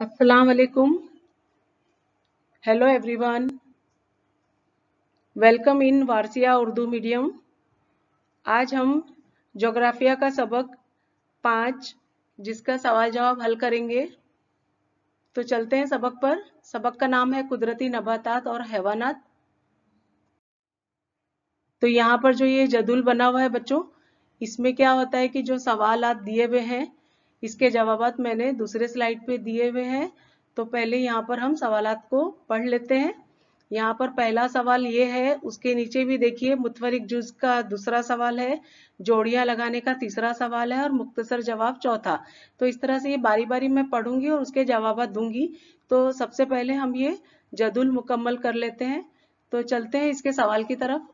अस्सलाम वालेकुम hello everyone welcome in वारसिया उर्दू मीडियम आज हम जोग्राफिया का सबक पाँच जिसका सवाल जवाब हल करेंगे तो चलते हैं सबक पर सबक का नाम है कुदरती नबातात और हैवानात तो यहाँ पर जो ये जदुल बना हुआ है बच्चों इसमें क्या होता है कि जो सवाल दिए हुए हैं इसके जवाब मैंने दूसरे स्लाइड पे दिए हुए हैं तो पहले यहाँ पर हम सवाल को पढ़ लेते हैं यहाँ पर पहला सवाल ये है उसके नीचे भी देखिए मुतवरिक जुज का दूसरा सवाल है जोड़ियां लगाने का तीसरा सवाल है और मुख्तसर जवाब चौथा तो इस तरह से ये बारी बारी मैं पढ़ूंगी और उसके जवाब दूंगी तो सबसे पहले हम ये जदुल मुकम्मल कर लेते हैं तो चलते हैं इसके सवाल की तरफ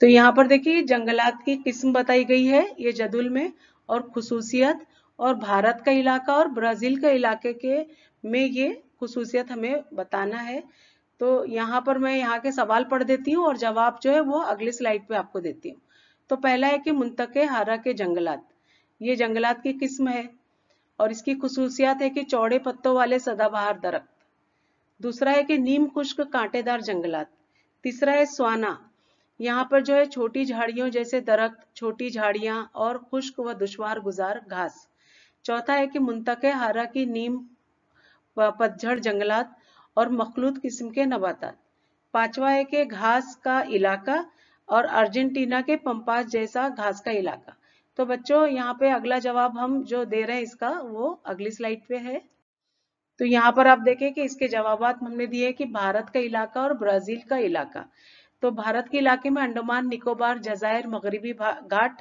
तो यहाँ पर देखिए जंगलात की किस्म बताई गई है ये जदुल में और खसूसियत और भारत का इलाका और ब्राज़ील का इलाके के में ये खसूसियत हमें बताना है तो यहाँ पर मैं यहाँ के सवाल पढ़ देती हूँ और जवाब जो है वो अगली स्लाइड पे आपको देती हूँ तो पहला है कि मुंतक हारा के जंगलात ये जंगलात की किस्म है और इसकी खसूसियात है कि चौड़े पत्तों वाले सदाबहार दरख्त दूसरा है कि नीम खुश्क कांटेदार जंगलात तीसरा है स्वाना यहाँ पर जो है छोटी झाड़ियों जैसे दरख्त छोटी झाड़ियाँ और खुश्क व दुशवार गुजार घास चौथा है कि मुंतक हारा की नीम पतझड़ जंगलात और मखलूत किस्म के नबातात पांचवा है कि घास का इलाका और अर्जेंटीना के पंपास जैसा घास का इलाका तो बच्चों यहाँ पे अगला जवाब हम जो दे रहे हैं इसका वो अगली स्लाइड पे है तो यहाँ पर आप देखें कि इसके जवाब हमने दिए कि भारत का इलाका और ब्राजील का इलाका तो भारत के इलाके में अंडमान निकोबार जजायर मगरबी घाट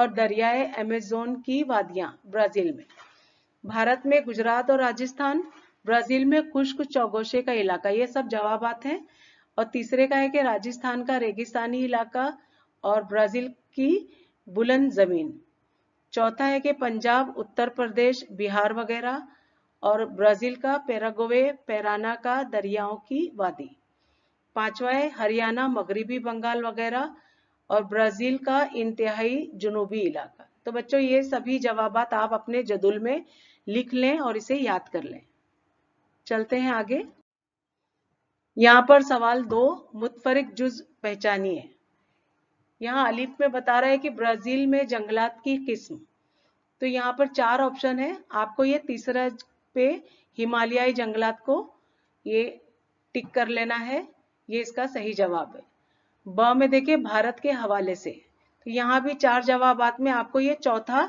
और दरियाए अमेजोन की वादियां ब्राजील में भारत में गुजरात और राजस्थान ब्राजील में खुश्क चौगोशे का इलाका ये सब जवाबात हैं और तीसरे का है कि राजस्थान का रेगिस्तानी इलाका और ब्राजील की बुलंद ज़मीन चौथा है कि पंजाब उत्तर प्रदेश बिहार वगैरह और ब्राज़ील का पेरागोवे पेराना का दरियाओं की वादी पांचवा है हरियाणा मगरबी बंगाल वगैरह और ब्राजील का इंतहाई जुनूबी इलाका तो बच्चों ये सभी जवाब आप अपने जदुल में लिख लें और इसे याद कर लें चलते हैं आगे यहाँ पर सवाल दो मुतफरक जुज पहचानिए यहाँ अलीफ में बता रहा है कि ब्राजील में जंगलात की किस्म तो यहाँ पर चार ऑप्शन है आपको ये तीसरा पे हिमालयाई जंगलात को ये टिक कर लेना है ये इसका सही जवाब है ब में देखिए भारत के हवाले से तो यहाँ भी चार जवाब में आपको ये चौथा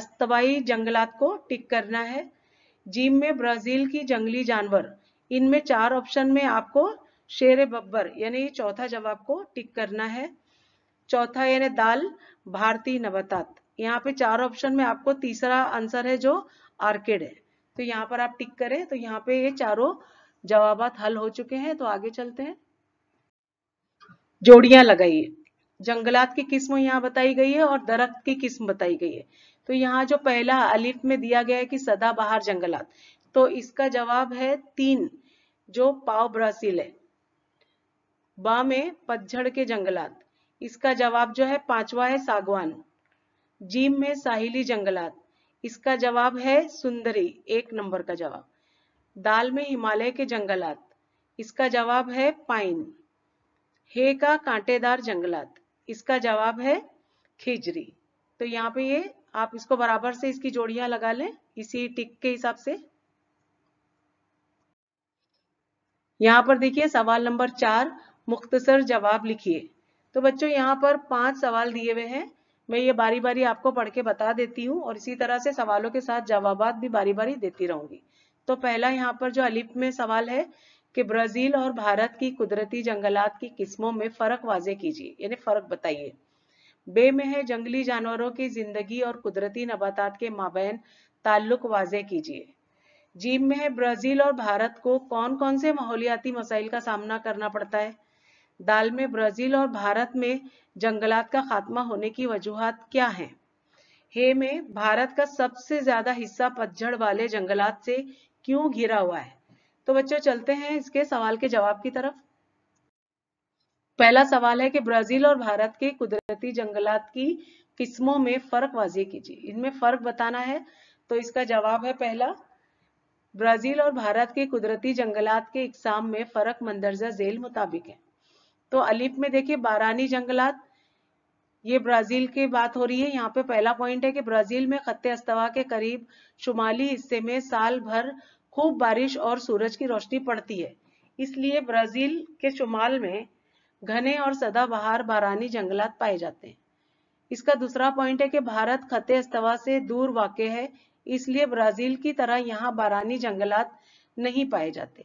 अस्तवाई जंगलात को टिक करना है जीम में ब्राजील की जंगली जानवर इनमें चार ऑप्शन में आपको शेर बब्बर यानी चौथा जवाब को टिक करना है चौथा यानी दाल भारतीय नबतात यहाँ पे चार ऑप्शन में आपको तीसरा आंसर है जो आर्किड है तो यहाँ पर आप टिक करें तो यहाँ पे ये चारों जवाब हल हो चुके हैं तो आगे चलते हैं जोड़ियां है जंगलात की किस्म यहाँ बताई गई है और दरख्त की किस्म बताई गई है तो यहाँ जो पहला अलिफ में दिया गया है कि सदाबहार जंगलात तो इसका जवाब है तीन जो पाव ब्रासिल है बा में पतझड़ के जंगलात इसका जवाब जो है पांचवा है सागवान जीम में साहिली जंगलात इसका जवाब है सुंदरी एक नंबर का जवाब दाल में हिमालय के जंगलात इसका जवाब है पाइन हे का कांटेदार जंगलात इसका जवाब है खिजरी तो यहाँ पे ये आप इसको बराबर से इसकी जोड़ियां लगा लें इसी टिक के हिसाब से यहाँ पर देखिए सवाल नंबर चार मुख्तसर जवाब लिखिए तो बच्चों यहाँ पर पांच सवाल दिए हुए हैं मैं ये बारी बारी आपको पढ़ के बता देती हूँ और इसी तरह से सवालों के साथ जवाब भी बारी बारी देती रहूंगी तो पहला यहाँ पर जो अलिप में सवाल है कि ब्राज़ील और भारत की कुदरती जंगलात की किस्मों में फ़र्क वाजे कीजिए यानी फ़र्क बताइए बे में है जंगली जानवरों की ज़िंदगी और कुदरती नबातात के माबेन ताल्लुक वाजे कीजिए जीम में है ब्राज़ील और भारत को कौन कौन से माहौलियाती मसाइल का सामना करना पड़ता है दाल में ब्राज़ील और भारत में जंगलात का खात्मा होने की वजूहत क्या हैं हे में भारत का सबसे ज़्यादा हिस्सा पतझड़ वाले जंगलात से क्यों घिरा हुआ है तो बच्चों चलते हैं इसके सवाल के जवाब की तरफ पहला सवाल है कि ब्राजील और भारत के कुदरती जंगलात की किस्मों में फर्क वाजे कीजिए इनमें फर्क बताना है तो इसका जवाब है पहला ब्राजील और भारत के कुदरती जंगलात के इकसाम में फर्क मंदरजा जेल मुताबिक है तो अलिफ में देखिए बारानी जंगलात ये ब्राजील की बात हो रही है यहाँ पे पहला पॉइंट है कि ब्राजील में खत्ते अस्तवा के करीब शुमाली हिस्से में साल भर खूब बारिश और सूरज की रोशनी पड़ती है इसलिए ब्राज़ील के शुमाल में घने और सदाबहार बारानी जंगलात पाए जाते हैं इसका दूसरा पॉइंट है कि भारत खते अस्तवा से दूर वाक़ है इसलिए ब्राज़ील की तरह यहाँ बारानी जंगलात नहीं पाए जाते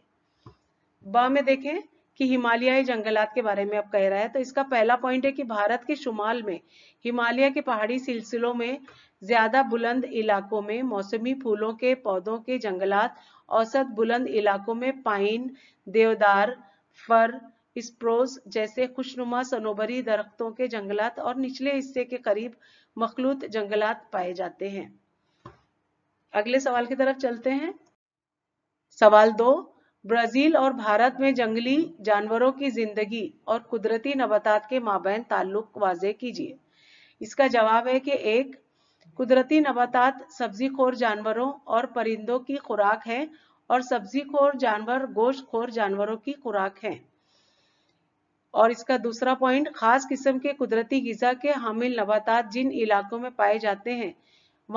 बा में देखें कि हिमालयाई जंगलात के बारे में अब कह रहा है तो इसका पहला पॉइंट है कि भारत के शुमाल में हिमालय के पहाड़ी सिलसिलों में ज्यादा बुलंद इलाकों में मौसमी फूलों के पौधों के जंगलात औसत बुलंद इलाकों में पाइन देवदार फर स्प्रोस जैसे खुशनुमा सनोबरी दरख्तों के जंगलात और निचले हिस्से के करीब मखलूत जंगलात पाए जाते हैं अगले सवाल की तरफ चलते हैं सवाल दो ब्राजील और भारत में जंगली जानवरों की जिंदगी और कुदरती नबतात के माबेन ताल्लुक वाजे कीजिए इसका जवाब है कि एक कुदरती नबातात सब्जी खोर जानवरों और परिंदों की खुराक है और सब्जी खोर जानवर गोश्त खोर जानवरों की खुराक है और इसका दूसरा पॉइंट खास किस्म के कुदरती गजा के हामिल नबातात जिन इलाकों में पाए जाते हैं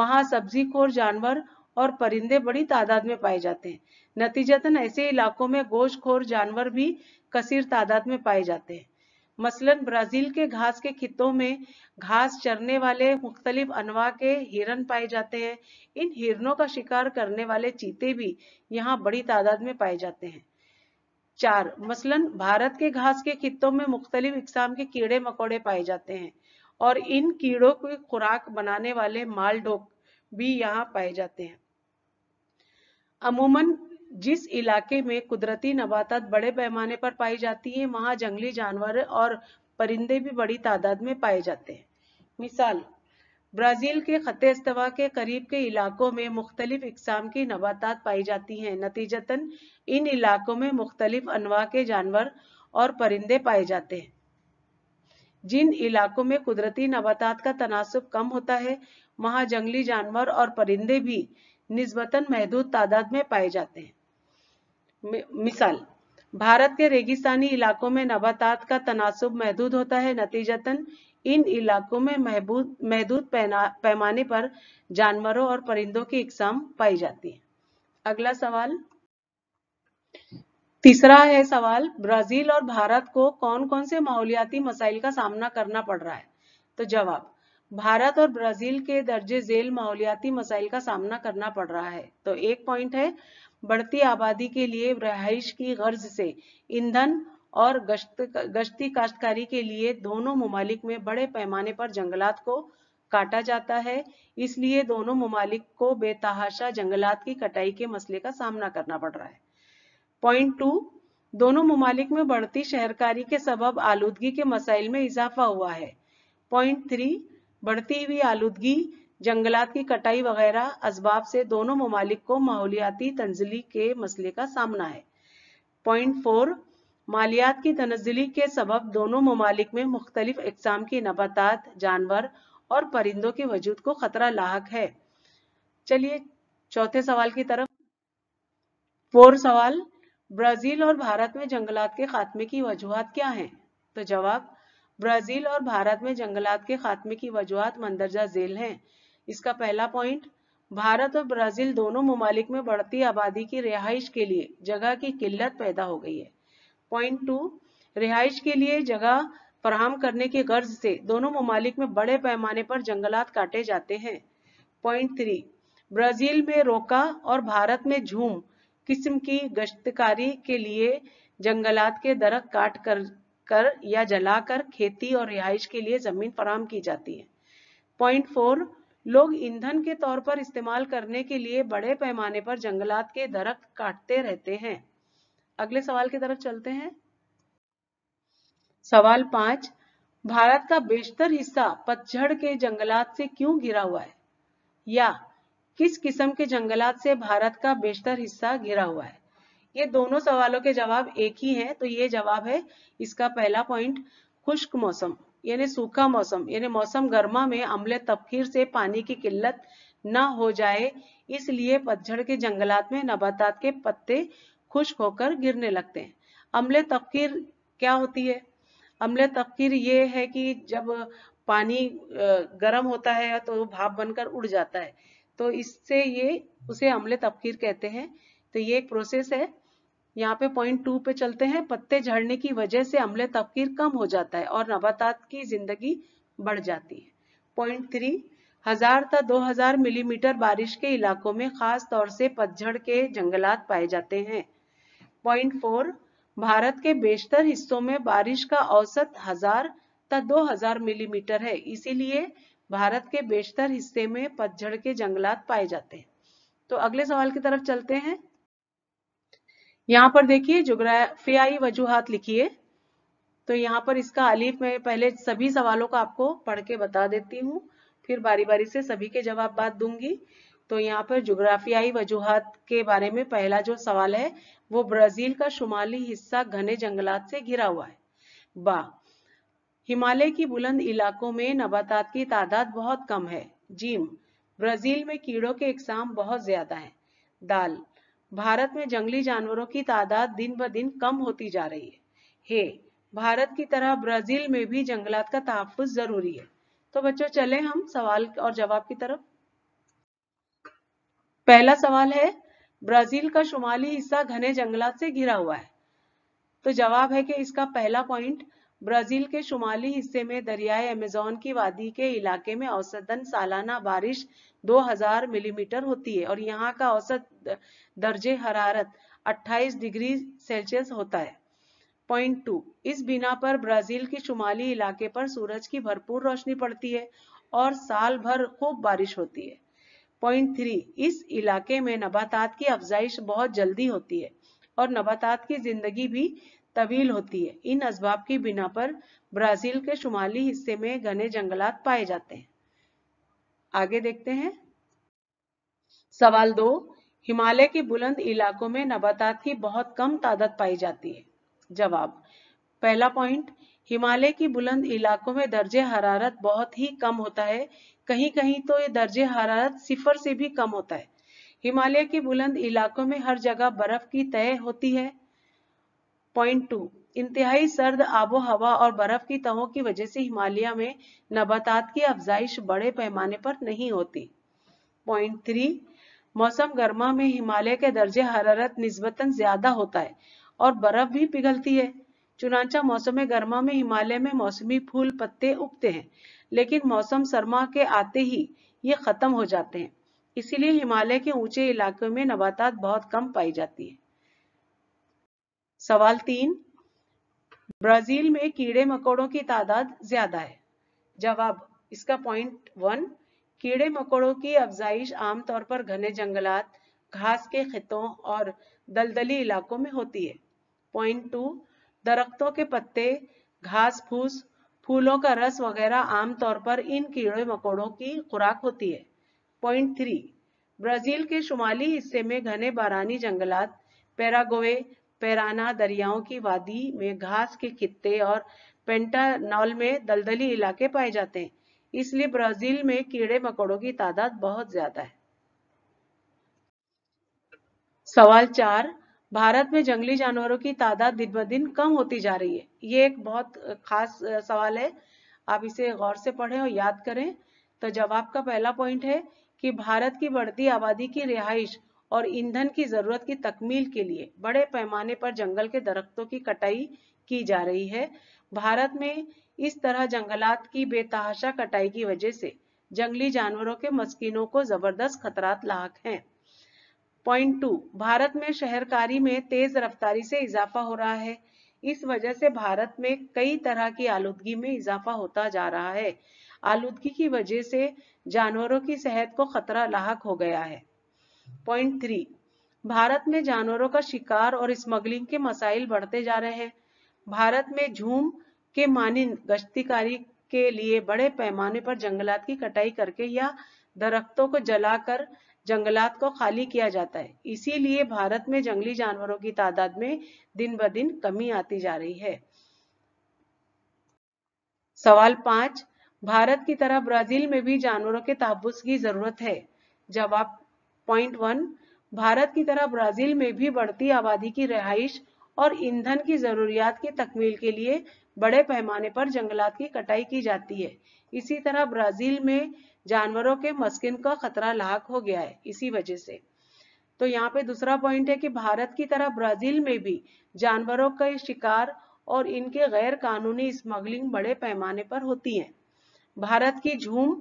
वहाँ सब्जी खोर जानवर और परिंदे बड़ी तादाद में पाए जाते हैं नतीजतन ऐसे इलाकों में गोश्त खोर जानवर भी कसीर तादाद में पाए जाते हैं मसलन ब्राज़ील के घास के खितों में घास चरने वाले मुख्तलिफ अनवा के हिरन पाए जाते हैं इन हिरनों का शिकार करने वाले चीते भी यहाँ बड़ी तादाद में पाए जाते हैं चार मसलन भारत के घास के खितों में मुख्तलिफ इकसाम के कीड़े मकोड़े पाए जाते हैं और इन कीड़ों की खुराक बनाने वाले मालडोक भी यहाँ पाए जाते हैं अमूमन जिस इलाके में कुदरती नबातात बड़े पैमाने पर पाई जाती हैं वहाँ जंगली जानवर और परिंदे भी बड़ी तादाद में पाए जाते हैं मिसाल ब्राज़ील के ख़त अस्तवा के करीब के इलाकों में मुख्तलिफ़ इकसाम की नबातात पाई जाती हैं नतीजतन इन इलाकों में मुख्तलिफ़ अनवा के जानवर और परिंदे पाए जाते हैं जिन इलाकों में कुदरती नबातात का तनासब कम होता है वहाँ जंगली जानवर और परिंदे भी नस्बता महदूद तादाद में पाए जाते हैं मिसाल भारत के रेगिस्तानी इलाकों में नबातात का तनासब महदूद होता है नतीजतन इन इलाकों में महबूद महदूद पैमाने पर जानवरों और परिंदों की इकसाम पाई जाती है अगला सवाल तीसरा है सवाल ब्राजील और भारत को कौन कौन से माहौलियाती मसाइल का सामना करना पड़ रहा है तो जवाब भारत और ब्राजील के दर्जे जेल माहौलियाती मसाइल का सामना करना पड़ रहा है तो एक पॉइंट है बढ़ती आबादी के लिए रहाइश की गर्ज से ईंधन और गश्त गश्ती काश्तकारी के लिए दोनों ममालिक में बड़े पैमाने पर जंगलात को काटा जाता है इसलिए दोनों ममालिक को बेतहाशा जंगलात की कटाई के मसले का सामना करना पड़ रहा है पॉइंट टू दोनों ममालिक में बढ़ती शहरकारी के सबब आलूदगी के मसाइल में इजाफा हुआ है पॉइंट थ्री बढ़ती हुई आलूदगी जंगलात की कटाई वगैरह इसबाब से दोनों ममालिक को माहौलियाती तंजली के मसले का सामना है पॉइंट फोर मालियात की तनजली के सबब दोनों ममालिक में मुख्तलिफ इकसाम की नबातात जानवर और परिंदों के वजूद को खतरा लाक है चलिए चौथे सवाल की तरफ फोर सवाल ब्राजील और भारत में जंगलात के खात्मे की वजूहत क्या हैं तो जवाब ब्राजील और भारत में जंगलात के खात्मे की वजूहत मंदरजा झेल हैं इसका पहला पॉइंट भारत और ब्राजील दोनों ममालिक में बढ़ती आबादी की रिहाइश के लिए जगह की किल्लत पैदा हो गई है पॉइंट टू रिहाइश के लिए जगह फराहम करने की गर्ज से दोनों ममालिक में बड़े पैमाने पर जंगलात काटे जाते हैं पॉइंट थ्री ब्राजील में रोका और भारत में झूम किस्म की गश्तकारी के लिए जंगलात के दरख काट कर कर या जलाकर खेती और रिहाइश के लिए ज़मीन फराहम की जाती है पॉइंट फोर लोग ईंधन के तौर पर इस्तेमाल करने के लिए बड़े पैमाने पर जंगलात के दरख्त काटते रहते हैं अगले सवाल की तरफ चलते हैं सवाल पांच भारत का बेशतर हिस्सा पतझड़ के जंगलात से क्यों घिरा हुआ है या किस किस्म के जंगलात से भारत का बेशतर हिस्सा घिरा हुआ है ये दोनों सवालों के जवाब एक ही हैं तो ये जवाब है इसका पहला पॉइंट खुश्क मौसम यानी सूखा मौसम यानी मौसम गर्मा में अम्ल तफीर से पानी की किल्लत न हो जाए इसलिए पतझड़ के जंगलात में नबातात के पत्ते खुश्क होकर गिरने लगते हैं अम्ल तफकीर क्या होती है अम्ल तफकीर ये है कि जब पानी गर्म होता है तो भाप बनकर उड़ जाता है तो इससे ये उसे अम्ल तफकीर कहते हैं तो ये एक प्रोसेस है यहाँ पे पॉइंट टू पे चलते हैं पत्ते झड़ने की वजह से अम्ल तफकीर कम हो जाता है और नबातात की जिंदगी बढ़ जाती है पॉइंट थ्री हजार तथा दो हजार मिलीमीटर बारिश के इलाकों में खास तौर से पतझड़ के जंगलात पाए जाते हैं पॉइंट फोर भारत के बेशतर हिस्सों में बारिश का औसत हजार त दो हजार मिलीमीटर है इसीलिए भारत के बेशतर हिस्से में पतझड़ के जंगलात पाए जाते हैं तो अगले सवाल की तरफ चलते हैं यहाँ पर देखिए जोग्राफियाई वजूहत लिखिए तो यहाँ पर इसका अलीफ में पहले सभी सवालों का आपको पढ़ के बता देती हूँ फिर बारी बारी से सभी के जवाब बात दूंगी तो यहाँ पर जोग्राफियाई वजूहत के बारे में पहला जो सवाल है वो ब्राजील का शुमाली हिस्सा घने जंगलात से घिरा हुआ है बा हिमालय की बुलंद इलाकों में नबातात की तादाद बहुत कम है जीम ब्राजील में कीड़ों के इकसाम बहुत ज्यादा है दाल भारत में जंगली जानवरों की तादाद दिन ब दिन कम होती जा रही है हे भारत की तरह ब्राजील में भी जंगलात का तहफ़ जरूरी है तो बच्चों चले हम सवाल और जवाब की तरफ पहला सवाल है ब्राजील का शुमाली हिस्सा घने जंगलात से घिरा हुआ है तो जवाब है कि इसका पहला पॉइंट ब्राजील के शुमाली हिस्से में दरियाए अमेजोन की वादी के इलाके में औसतन सालाना बारिश 2000 मिलीमीटर होती है और यहाँ का औसत दर्जे हरारत 28 डिग्री सेल्सियस होता है पॉइंट टू इस बिना पर ब्राजील के शुमाली इलाके पर सूरज की भरपूर रोशनी पड़ती है और साल भर खूब बारिश होती है पॉइंट थ्री इस इलाके में नबातात की अफजाइश बहुत जल्दी होती है और नबातात की जिंदगी भी तवील होती है इन असबाब की बिना पर ब्राजील के शुमाली हिस्से में घने जंगलात पाए जाते हैं आगे देखते हैं सवाल दो हिमालय के बुलंद इलाकों में नबातात की बहुत कम तादाद पाई जाती है जवाब पहला पॉइंट हिमालय की बुलंद इलाकों में दर्जे हरारत बहुत ही कम होता है कहीं कहीं तो ये दर्जे हरारत सिफर से भी कम होता है हिमालय के बुलंद इलाकों में हर जगह बर्फ की तय होती है पॉइंट टू इंतहाई सर्द आबो हवा और बर्फ की तहों की वजह से हिमालय में नबातात की अफजाइश बड़े पैमाने पर नहीं होती पॉइंट थ्री मौसम गर्मा में हिमालय के दर्जे हरारत नस्बता ज्यादा होता है और बर्फ भी पिघलती है चुनाचा मौसम गर्मा में हिमालय में मौसमी फूल पत्ते उगते हैं लेकिन मौसम सरमा के आते ही ये खत्म हो जाते हैं इसीलिए हिमालय के ऊंचे इलाकों में नबातात बहुत कम पाई जाती है सवाल तीन ब्राजील में कीड़े मकोड़ों की तादाद ज्यादा है जवाब इसका पॉइंट वन कीड़े मकोड़ों की अफजाइश आमतौर पर घने जंगलात घास के खितों और दलदली इलाकों में होती है पॉइंट टू दरख्तों के पत्ते घास फूस फूलों का रस वगैरह आमतौर पर इन कीड़े मकोड़ों की खुराक होती है पॉइंट थ्री ब्राजील के शुमाली हिस्से में घने बारानी जंगलात पैरागोवे पैराना दरियाओं की वादी में घास के खित्ते और पेंटानॉल में दलदली इलाके पाए जाते हैं इसलिए ब्राजील में कीड़े मकोड़ों की तादाद बहुत ज्यादा है सवाल चार भारत में जंगली जानवरों की तादाद दिन ब दिन कम होती जा रही है ये एक बहुत खास सवाल है आप इसे गौर से पढ़ें और याद करें तो जवाब का पहला पॉइंट है कि भारत की बढ़ती आबादी की रिहाइश और ईंधन की ज़रूरत की तकमील के लिए बड़े पैमाने पर जंगल के दरख्तों की कटाई की जा रही है भारत में इस तरह जंगलात की बेतहाशा कटाई की वजह से जंगली जानवरों के मस्किनों को जबरदस्त खतरात लाक हैं पॉइंट टू भारत में शहरकारी में तेज रफ्तारी से इजाफा हो रहा है इस वजह से भारत में कई तरह की आलूदगी में इजाफा होता जा रहा है आलूदगी की वजह से जानवरों की सेहत को खतरा लाक हो गया है पॉइंट थ्री भारत में जानवरों का शिकार और स्मगलिंग के मसाइल बढ़ते जा रहे हैं भारत में झूम के मानिंद गश्तीकारी के लिए बड़े पैमाने पर जंगलात की कटाई करके या दरख्तों को जलाकर जंगलात को खाली किया जाता है इसीलिए भारत में जंगली जानवरों की तादाद में दिन ब दिन कमी आती जा रही है सवाल पांच भारत की तरह ब्राजील में भी जानवरों के तहबुस की जरूरत है जवाब पॉइंट वन भारत की तरह ब्राजील में भी बढ़ती आबादी की रिहाइश और ईंधन की जरूरियात की तकमील के लिए बड़े पैमाने पर जंगलात की कटाई की जाती है इसी तरह ब्राजील में जानवरों के मस्किन का खतरा लाक हो गया है इसी वजह से तो यहाँ पे दूसरा पॉइंट है कि भारत की तरह ब्राजील में भी जानवरों का शिकार और इनके गैर कानूनी स्मगलिंग बड़े पैमाने पर होती है भारत की झूम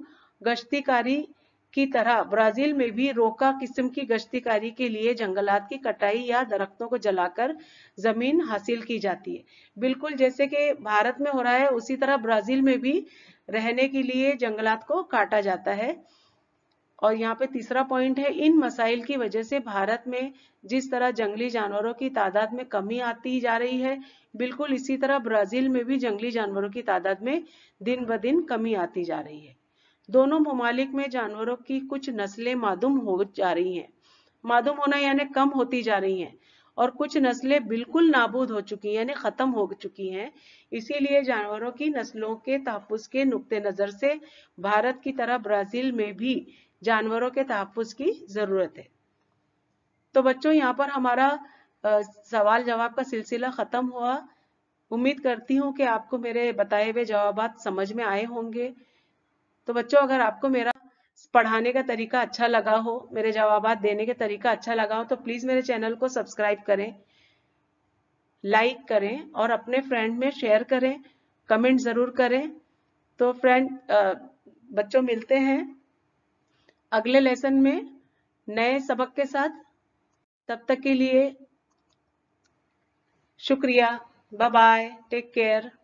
गश्तीकारी की तरह ब्राजील में भी रोका किस्म की गश्तीकारी के लिए जंगलात की कटाई या दरख्तों को जलाकर जमीन हासिल की जाती है बिल्कुल जैसे कि भारत में हो रहा है उसी तरह ब्राजील में भी रहने के लिए जंगलात को काटा जाता है और यहाँ पे तीसरा पॉइंट है इन मसाइल की वजह से भारत में जिस तरह जंगली जानवरों की तादाद में कमी आती जा रही है बिल्कुल इसी तरह ब्राजील में भी जंगली जानवरों की तादाद में दिन ब दिन कमी आती जा रही है दोनों ममालिक में जानवरों की कुछ नस्लें मादुम हो जा रही हैं मादुम होना यानी कम होती जा रही हैं और कुछ नस्लें बिल्कुल नाबूद हो चुकी हैं यानी ख़त्म हो चुकी हैं इसीलिए जानवरों की नस्लों के तहफ़ के नुक़ नज़र से भारत की तरह ब्राज़ील में भी जानवरों के तहफ़ की ज़रूरत है तो बच्चों यहाँ पर हमारा सवाल जवाब का सिलसिला ख़त्म हुआ उम्मीद करती हूँ कि आपको मेरे बताए हुए जवाब समझ में आए होंगे तो बच्चों अगर आपको मेरा पढ़ाने का तरीका अच्छा लगा हो मेरे जवाब देने का तरीका अच्छा लगा हो तो प्लीज़ मेरे चैनल को सब्सक्राइब करें लाइक करें और अपने फ्रेंड में शेयर करें कमेंट ज़रूर करें तो फ्रेंड बच्चों मिलते हैं अगले लेसन में नए सबक के साथ तब तक के लिए शुक्रिया बाय बाय टेक केयर